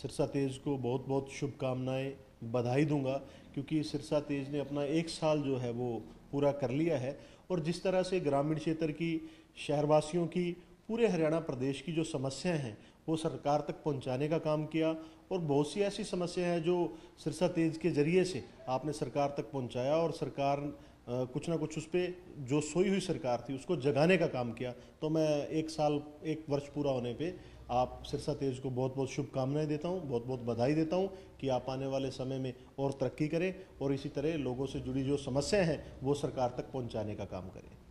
सिरसा तेज को बहुत बहुत शुभकामनाएँ बधाई दूंगा क्योंकि सिरसा तेज ने अपना एक साल जो है वो पूरा कर लिया है और जिस तरह से ग्रामीण क्षेत्र की शहरवासियों की पूरे हरियाणा प्रदेश की जो समस्याएं हैं वो सरकार तक पहुंचाने का काम किया और बहुत सी ऐसी समस्याएं हैं जो सिरसा तेज के ज़रिए से आपने सरकार तक पहुंचाया और सरकार कुछ ना कुछ उस पर जो सोई हुई सरकार थी उसको जगाने का काम किया तो मैं एक साल एक वर्ष पूरा होने पे आप सिरसा तेज को बहुत बहुत शुभकामनाएं देता हूं बहुत बहुत बधाई देता हूं कि आप आने वाले समय में और तरक्की करें और इसी तरह लोगों से जुड़ी जो समस्याएं हैं वो सरकार तक पहुंचाने का काम करें